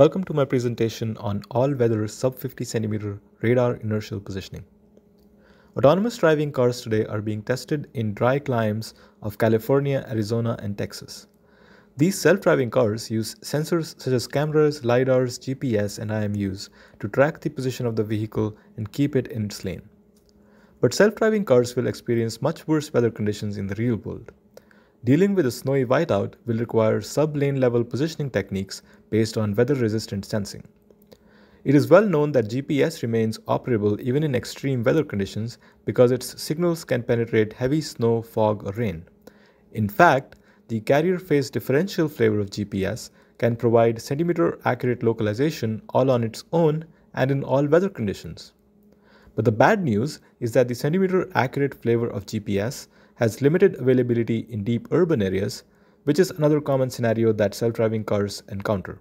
Welcome to my presentation on all-weather sub-50 centimeter radar inertial positioning. Autonomous driving cars today are being tested in dry climes of California, Arizona, and Texas. These self-driving cars use sensors such as cameras, LiDARs, GPS, and IMUs to track the position of the vehicle and keep it in its lane. But self-driving cars will experience much worse weather conditions in the real world. Dealing with a snowy whiteout will require sub-lane level positioning techniques based on weather-resistant sensing. It is well known that GPS remains operable even in extreme weather conditions because its signals can penetrate heavy snow, fog, or rain. In fact, the carrier phase differential flavor of GPS can provide centimeter accurate localization all on its own and in all weather conditions. But the bad news is that the centimeter accurate flavor of GPS has limited availability in deep urban areas, which is another common scenario that self-driving cars encounter.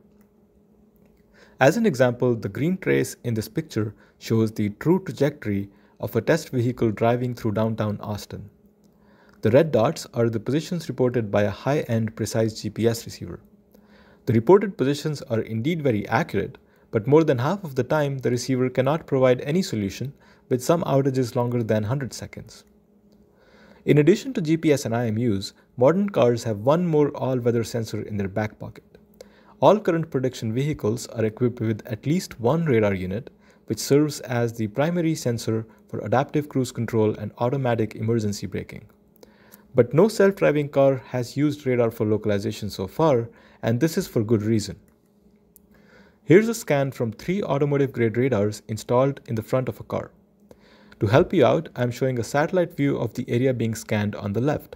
As an example, the green trace in this picture shows the true trajectory of a test vehicle driving through downtown Austin. The red dots are the positions reported by a high-end precise GPS receiver. The reported positions are indeed very accurate, but more than half of the time the receiver cannot provide any solution with some outages longer than 100 seconds. In addition to GPS and IMUs, modern cars have one more all-weather sensor in their back pocket. All current prediction vehicles are equipped with at least one radar unit, which serves as the primary sensor for adaptive cruise control and automatic emergency braking. But no self-driving car has used radar for localization so far, and this is for good reason. Here's a scan from three automotive-grade radars installed in the front of a car. To help you out, I am showing a satellite view of the area being scanned on the left.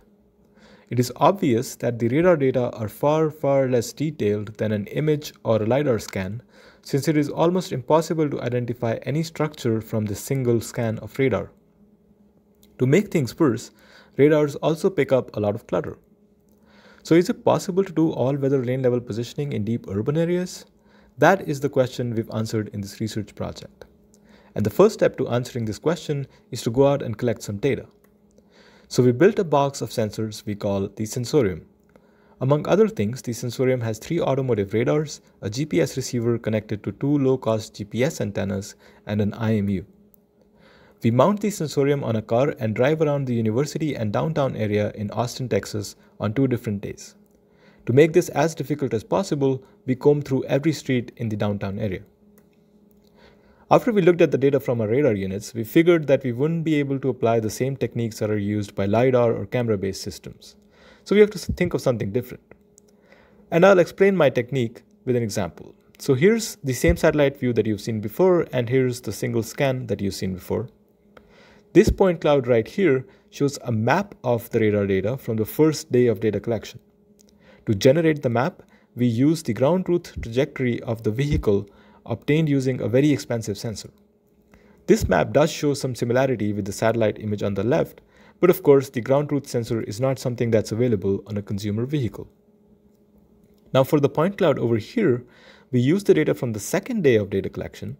It is obvious that the radar data are far, far less detailed than an image or a LiDAR scan, since it is almost impossible to identify any structure from the single scan of radar. To make things worse, radars also pick up a lot of clutter. So is it possible to do all weather lane level positioning in deep urban areas? That is the question we've answered in this research project. And the first step to answering this question is to go out and collect some data. So we built a box of sensors we call the sensorium. Among other things, the sensorium has three automotive radars, a GPS receiver connected to two low-cost GPS antennas, and an IMU. We mount the sensorium on a car and drive around the university and downtown area in Austin, Texas on two different days. To make this as difficult as possible, we comb through every street in the downtown area. After we looked at the data from our radar units, we figured that we wouldn't be able to apply the same techniques that are used by LiDAR or camera-based systems. So we have to think of something different. And I'll explain my technique with an example. So here's the same satellite view that you've seen before, and here's the single scan that you've seen before. This point cloud right here shows a map of the radar data from the first day of data collection. To generate the map, we use the ground truth trajectory of the vehicle obtained using a very expensive sensor. This map does show some similarity with the satellite image on the left, but of course the ground truth sensor is not something that's available on a consumer vehicle. Now for the point cloud over here, we use the data from the second day of data collection.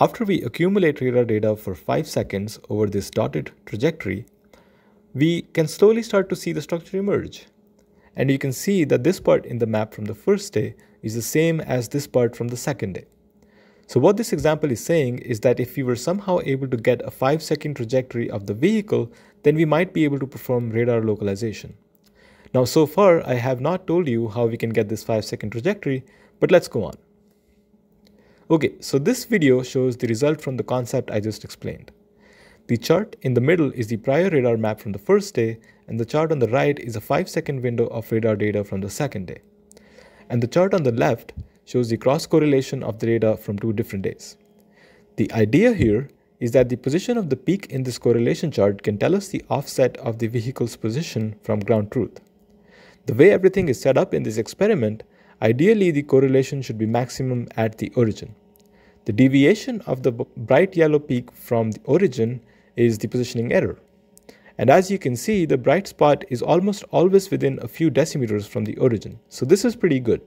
After we accumulate radar data for 5 seconds over this dotted trajectory, we can slowly start to see the structure emerge. And you can see that this part in the map from the first day is the same as this part from the second day. So what this example is saying is that if we were somehow able to get a 5 second trajectory of the vehicle, then we might be able to perform radar localization. Now so far I have not told you how we can get this 5 second trajectory, but let's go on. Okay, so this video shows the result from the concept I just explained. The chart in the middle is the prior radar map from the first day, and the chart on the right is a 5 second window of radar data from the second day. And the chart on the left shows the cross correlation of the data from two different days. The idea here is that the position of the peak in this correlation chart can tell us the offset of the vehicle's position from ground truth. The way everything is set up in this experiment, ideally the correlation should be maximum at the origin. The deviation of the bright yellow peak from the origin is the positioning error. And as you can see, the bright spot is almost always within a few decimeters from the origin, so this is pretty good.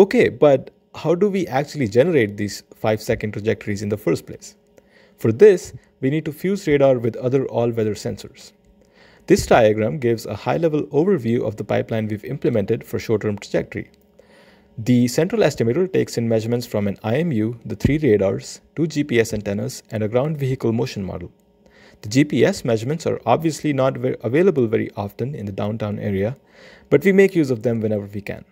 Okay, but how do we actually generate these 5 second trajectories in the first place? For this, we need to fuse radar with other all-weather sensors. This diagram gives a high-level overview of the pipeline we've implemented for short-term trajectory. The central estimator takes in measurements from an IMU, the three radars, two GPS antennas, and a ground vehicle motion model. The GPS measurements are obviously not available very often in the downtown area, but we make use of them whenever we can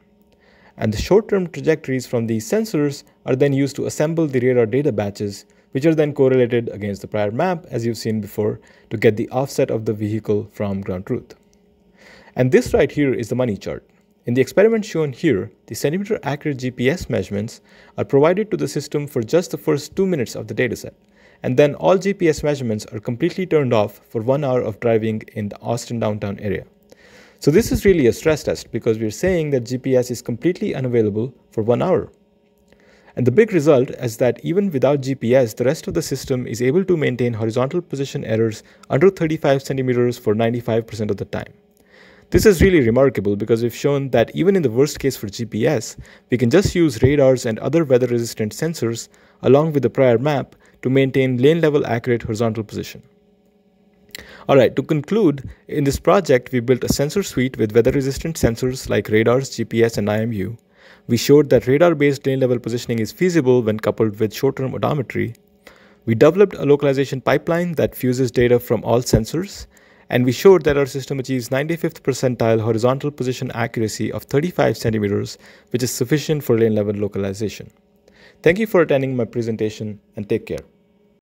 and the short-term trajectories from these sensors are then used to assemble the radar data batches, which are then correlated against the prior map, as you've seen before, to get the offset of the vehicle from ground truth. And this right here is the money chart. In the experiment shown here, the centimeter accurate GPS measurements are provided to the system for just the first two minutes of the dataset, and then all GPS measurements are completely turned off for one hour of driving in the Austin downtown area. So this is really a stress test because we're saying that GPS is completely unavailable for one hour. And the big result is that even without GPS, the rest of the system is able to maintain horizontal position errors under 35 centimeters for 95% of the time. This is really remarkable because we've shown that even in the worst case for GPS, we can just use radars and other weather resistant sensors along with the prior map to maintain lane level accurate horizontal position. Alright, to conclude, in this project we built a sensor suite with weather resistant sensors like radars, GPS and IMU. We showed that radar based lane level positioning is feasible when coupled with short term odometry. We developed a localization pipeline that fuses data from all sensors and we showed that our system achieves 95th percentile horizontal position accuracy of 35 centimeters, which is sufficient for lane level localization. Thank you for attending my presentation and take care.